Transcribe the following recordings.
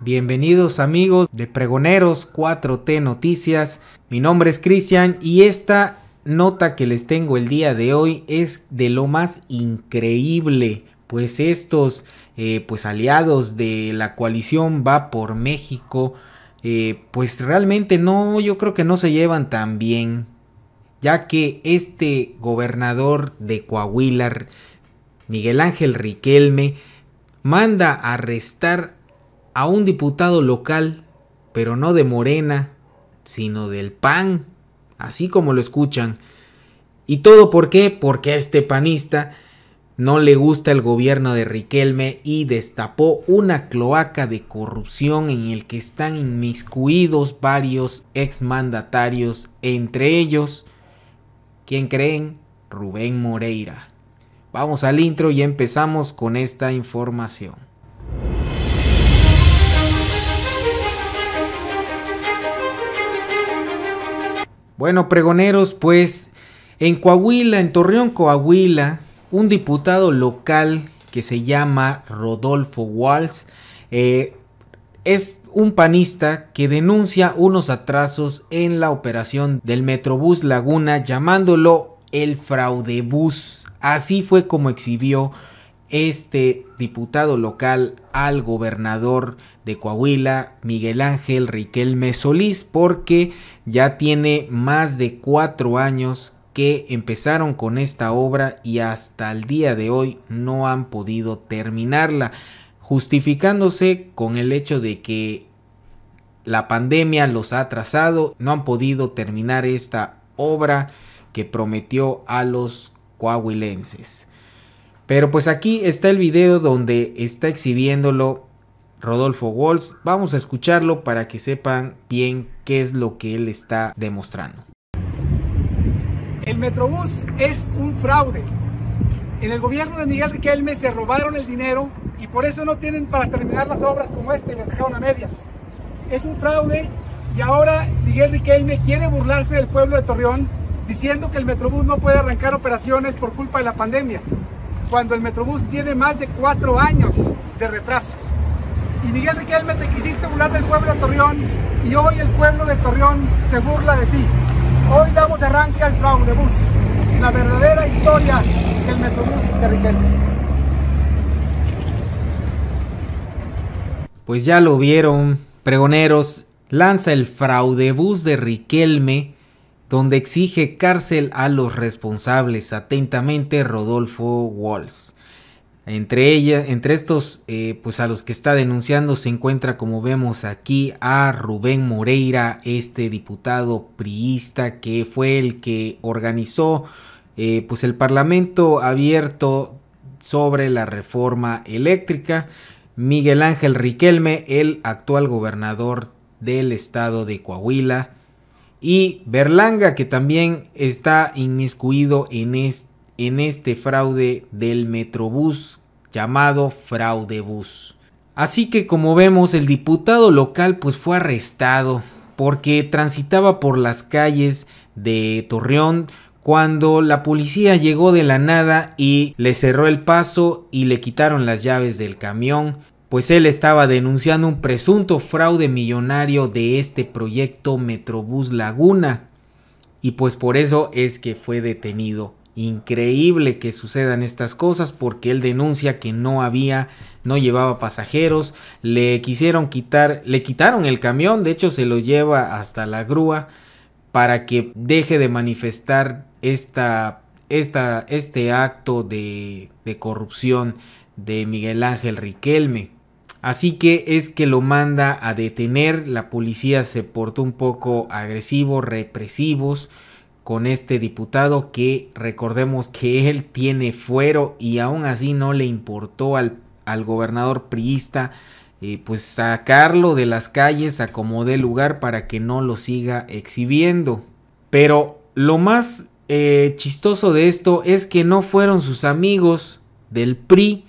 Bienvenidos amigos de Pregoneros 4T Noticias. Mi nombre es Cristian y esta nota que les tengo el día de hoy es de lo más increíble, pues estos eh, pues aliados de la coalición va por México, eh, pues realmente no, yo creo que no se llevan tan bien, ya que este gobernador de Coahuila, Miguel Ángel Riquelme, manda a arrestar a un diputado local, pero no de Morena, sino del PAN, así como lo escuchan. ¿Y todo por qué? Porque a este panista no le gusta el gobierno de Riquelme y destapó una cloaca de corrupción en el que están inmiscuidos varios exmandatarios, entre ellos, ¿quién creen? Rubén Moreira. Vamos al intro y empezamos con esta información. Bueno, pregoneros, pues en Coahuila, en Torreón, Coahuila, un diputado local que se llama Rodolfo Walls eh, es un panista que denuncia unos atrasos en la operación del Metrobús Laguna llamándolo el fraudebús. Así fue como exhibió este diputado local al gobernador de Coahuila, Miguel Ángel Riquelme Solís, porque ya tiene más de cuatro años que empezaron con esta obra y hasta el día de hoy no han podido terminarla, justificándose con el hecho de que la pandemia los ha atrasado, no han podido terminar esta obra que prometió a los coahuilenses. Pero pues aquí está el video donde está exhibiéndolo Rodolfo Walls. Vamos a escucharlo para que sepan bien qué es lo que él está demostrando. El Metrobús es un fraude. En el gobierno de Miguel Riquelme se robaron el dinero y por eso no tienen para terminar las obras como esta y las dejaron a medias. Es un fraude y ahora Miguel Riquelme quiere burlarse del pueblo de Torreón diciendo que el Metrobús no puede arrancar operaciones por culpa de la pandemia cuando el Metrobús tiene más de cuatro años de retraso. Y Miguel Riquelme te quisiste burlar del pueblo de Torreón y hoy el pueblo de Torreón se burla de ti. Hoy damos arranque al fraudebus. la verdadera historia del Metrobús de Riquelme. Pues ya lo vieron, pregoneros, lanza el fraudebus de Riquelme donde exige cárcel a los responsables. Atentamente, Rodolfo Walls. Entre, entre estos, eh, pues a los que está denunciando se encuentra, como vemos aquí, a Rubén Moreira, este diputado priista que fue el que organizó eh, pues el Parlamento abierto sobre la reforma eléctrica. Miguel Ángel Riquelme, el actual gobernador del estado de Coahuila, y Berlanga, que también está inmiscuido en, en este fraude del Metrobús llamado Bus. Así que como vemos, el diputado local pues fue arrestado porque transitaba por las calles de Torreón cuando la policía llegó de la nada y le cerró el paso y le quitaron las llaves del camión pues él estaba denunciando un presunto fraude millonario de este proyecto Metrobús Laguna. Y pues por eso es que fue detenido. Increíble que sucedan estas cosas porque él denuncia que no había, no llevaba pasajeros, le quisieron quitar, le quitaron el camión, de hecho se lo lleva hasta la grúa para que deje de manifestar esta, esta este acto de, de corrupción de Miguel Ángel Riquelme. Así que es que lo manda a detener, la policía se portó un poco agresivo, represivos con este diputado que recordemos que él tiene fuero y aún así no le importó al, gobernador priista eh, pues sacarlo de las calles a lugar para que no lo siga exhibiendo. Pero lo más eh, chistoso de esto es que no fueron sus amigos del PRI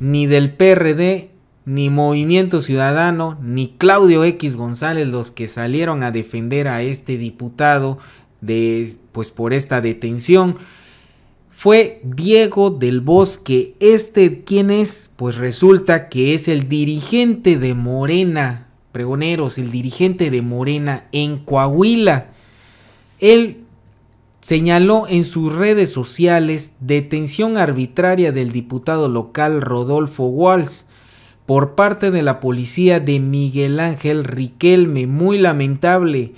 ni del PRD ni Movimiento Ciudadano, ni Claudio X González los que salieron a defender a este diputado de, pues por esta detención. Fue Diego del Bosque, este quién es, pues resulta que es el dirigente de Morena, pregoneros, el dirigente de Morena en Coahuila. Él señaló en sus redes sociales detención arbitraria del diputado local Rodolfo Walsh por parte de la policía de Miguel Ángel Riquelme. Muy lamentable.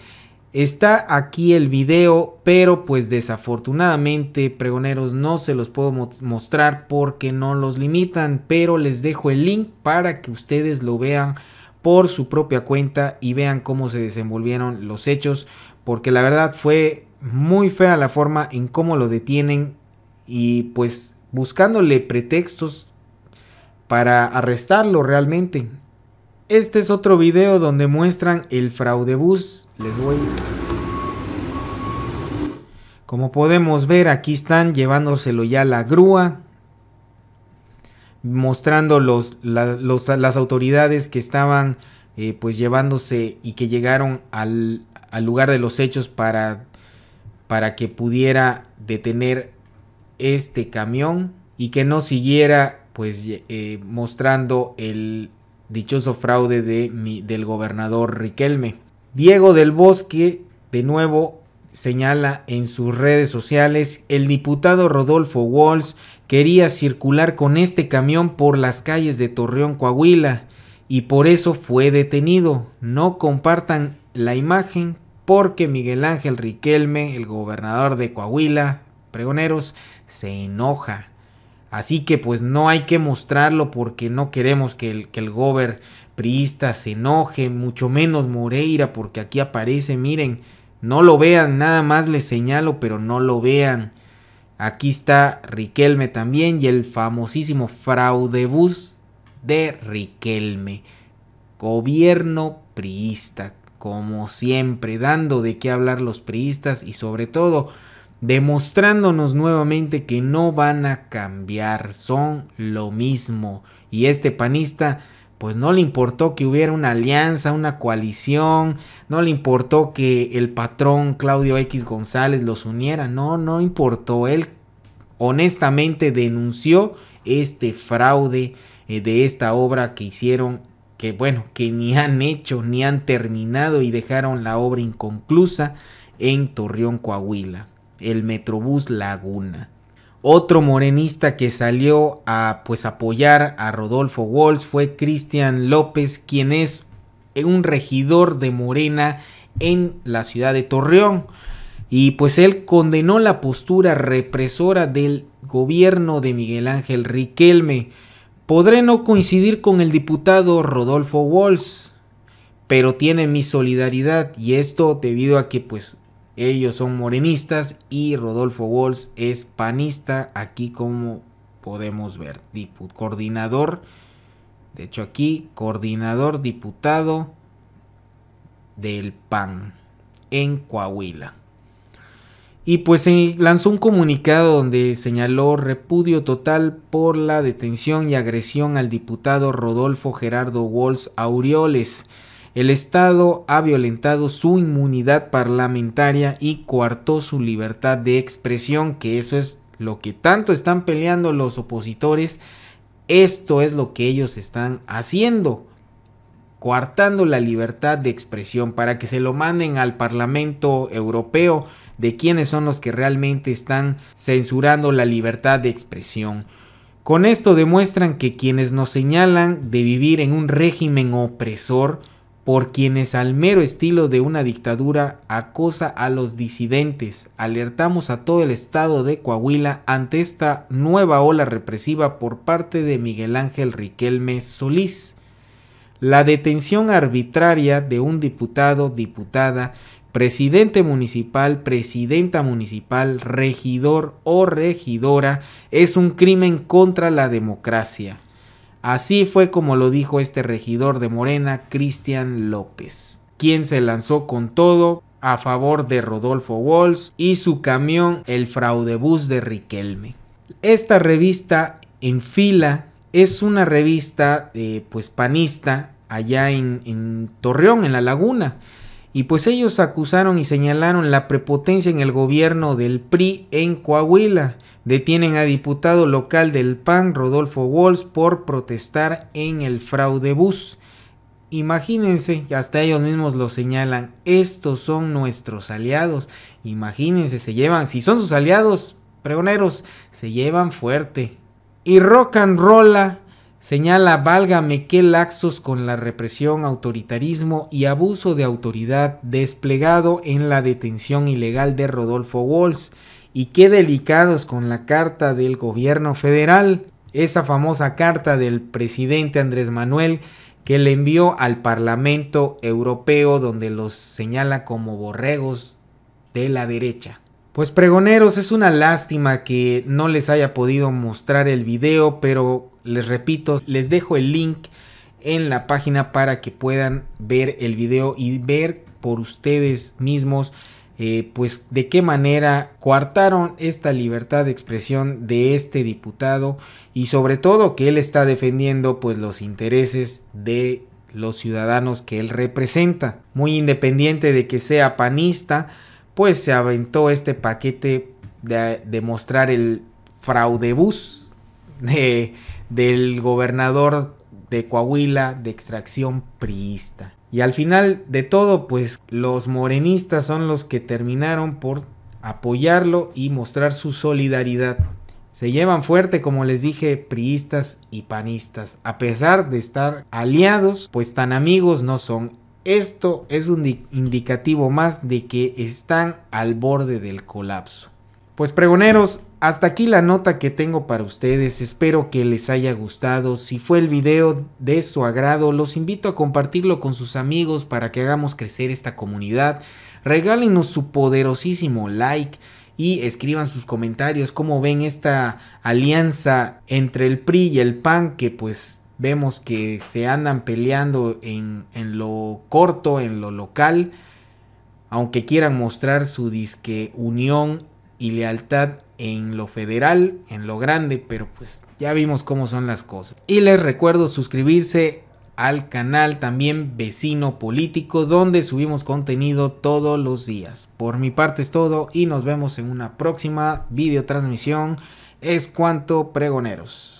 Está aquí el video, pero pues desafortunadamente, pregoneros, no se los puedo mostrar porque no los limitan, pero les dejo el link para que ustedes lo vean por su propia cuenta y vean cómo se desenvolvieron los hechos, porque la verdad fue muy fea la forma en cómo lo detienen y pues buscándole pretextos para arrestarlo realmente. Este es otro video donde muestran el bus. Les voy... Como podemos ver, aquí están llevándoselo ya la grúa. Mostrando los, las autoridades que estaban eh, pues llevándose y que llegaron al, al lugar de los hechos para, para que pudiera detener este camión y que no siguiera pues eh, mostrando el dichoso fraude de del gobernador Riquelme. Diego del Bosque, de nuevo, señala en sus redes sociales, el diputado Rodolfo Walls quería circular con este camión por las calles de Torreón, Coahuila, y por eso fue detenido. No compartan la imagen porque Miguel Ángel Riquelme, el gobernador de Coahuila, pregoneros, se enoja. Así que pues no hay que mostrarlo porque no queremos que el, que gober priista se enoje, mucho menos Moreira, porque aquí aparece, miren, no lo vean, nada más les señalo, pero no lo vean. Aquí está Riquelme también y el famosísimo fraudebus de Riquelme. Gobierno priista, como siempre, dando de qué hablar los priistas y sobre todo demostrándonos nuevamente que no van a cambiar, son lo mismo. Y este panista, pues no le importó que hubiera una alianza, una coalición, no le importó que el patrón Claudio X González los uniera, no, no importó. Él honestamente denunció este fraude eh, de esta obra que hicieron que bueno, que ni han hecho, ni han terminado y dejaron la obra inconclusa en Torreón, Coahuila el Metrobús Laguna. Otro morenista que salió a pues apoyar a Rodolfo Walls fue Cristian López, quien es eh, un regidor de Morena en la ciudad de Torreón. Y pues él condenó la postura represora del gobierno de Miguel Ángel Riquelme. Podré no coincidir con el diputado Rodolfo Walls, pero tiene mi solidaridad y esto debido a que pues ellos son morenistas y Rodolfo Walls es panista, aquí como podemos ver, coordinador, de hecho aquí, coordinador diputado del PAN en Coahuila. Y pues lanzó un comunicado donde señaló repudio total por la detención y agresión al diputado Rodolfo Gerardo Walls Aureoles el Estado ha violentado su inmunidad parlamentaria y coartó su libertad de expresión, que eso es lo que tanto están peleando los opositores. Esto es lo que ellos están haciendo, coartando la libertad de expresión para que se lo manden al Parlamento Europeo de quienes son los que realmente están censurando la libertad de expresión. Con esto demuestran que quienes nos señalan de vivir en un régimen opresor por quienes al mero estilo de una dictadura acosa a los disidentes. Alertamos a todo el estado de Coahuila ante esta nueva ola represiva por parte de Miguel Ángel Riquelme Solís. La detención arbitraria de un diputado, diputada, presidente municipal, presidenta municipal, regidor o regidora es un crimen contra la democracia. Así fue como lo dijo este regidor de Morena, Cristian López, quien se lanzó con todo a favor de Rodolfo Walls y su camión El fraudebus de Riquelme. Esta revista En Fila es una revista de eh, pues panista allá en Torreón, en La Laguna y pues ellos acusaron y señalaron la prepotencia en el gobierno del PRI en Coahuila. Detienen a diputado local del PAN, Rodolfo Walls, por protestar en el fraude bus. Imagínense, hasta ellos mismos lo señalan, estos son nuestros aliados. Imagínense, se llevan, si son sus aliados, pregoneros, se llevan fuerte. Y rock and rolla Señala, válgame qué laxos con la represión, autoritarismo y abuso de autoridad desplegado en la detención ilegal de Rodolfo Walls y qué delicados con la carta del gobierno federal, esa famosa carta del presidente Andrés Manuel que le envió al Parlamento Europeo donde los señala como borregos de la derecha. Pues pregoneros, es una lástima que no les haya podido mostrar el video, pero les repito, les dejo el link en la página para que puedan ver el video y ver por ustedes mismos eh, pues de qué manera coartaron esta libertad de expresión de este diputado y sobre todo que él está defendiendo pues los intereses de los ciudadanos que él representa. Muy independiente de que sea panista, pues se aventó este paquete de mostrar el fraudebus de, del gobernador de Coahuila de extracción priista. Y al final de todo, pues los morenistas son los que terminaron por apoyarlo y mostrar su solidaridad. Se llevan fuerte, como les dije, priistas y panistas. A pesar de estar aliados, pues tan amigos no son. Esto es un indicativo más de que están al borde del colapso. Pues pregoneros, hasta aquí la nota que tengo para ustedes, espero que les haya gustado, si fue el video de su agrado los invito a compartirlo con sus amigos para que hagamos crecer esta comunidad, regálenos su poderosísimo like y escriban sus comentarios cómo ven esta alianza entre el PRI y el PAN que pues vemos que se andan peleando en, en lo corto, en lo local, aunque quieran mostrar su disque unión y lealtad en lo federal, en lo grande, pero pues ya vimos cómo son las cosas. Y les recuerdo suscribirse al canal también vecino político donde subimos contenido todos los días. Por mi parte es todo y nos vemos en una próxima videotransmisión. Es cuanto pregoneros.